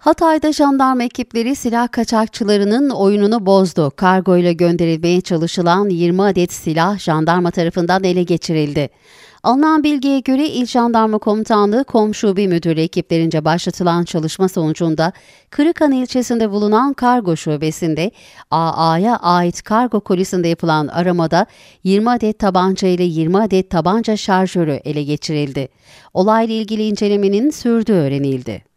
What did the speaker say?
Hatay'da jandarma ekipleri silah kaçakçılarının oyununu bozdu. Kargo ile gönderilmeye çalışılan 20 adet silah jandarma tarafından ele geçirildi. Alınan bilgiye göre İl Jandarma Komutanlığı Komşubi Müdürü ekiplerince başlatılan çalışma sonucunda Kırıkan ilçesinde bulunan kargo şubesinde AA'ya ait kargo kolisinde yapılan aramada 20 adet tabanca ile 20 adet tabanca şarjörü ele geçirildi. Olayla ilgili incelemenin sürdüğü öğrenildi.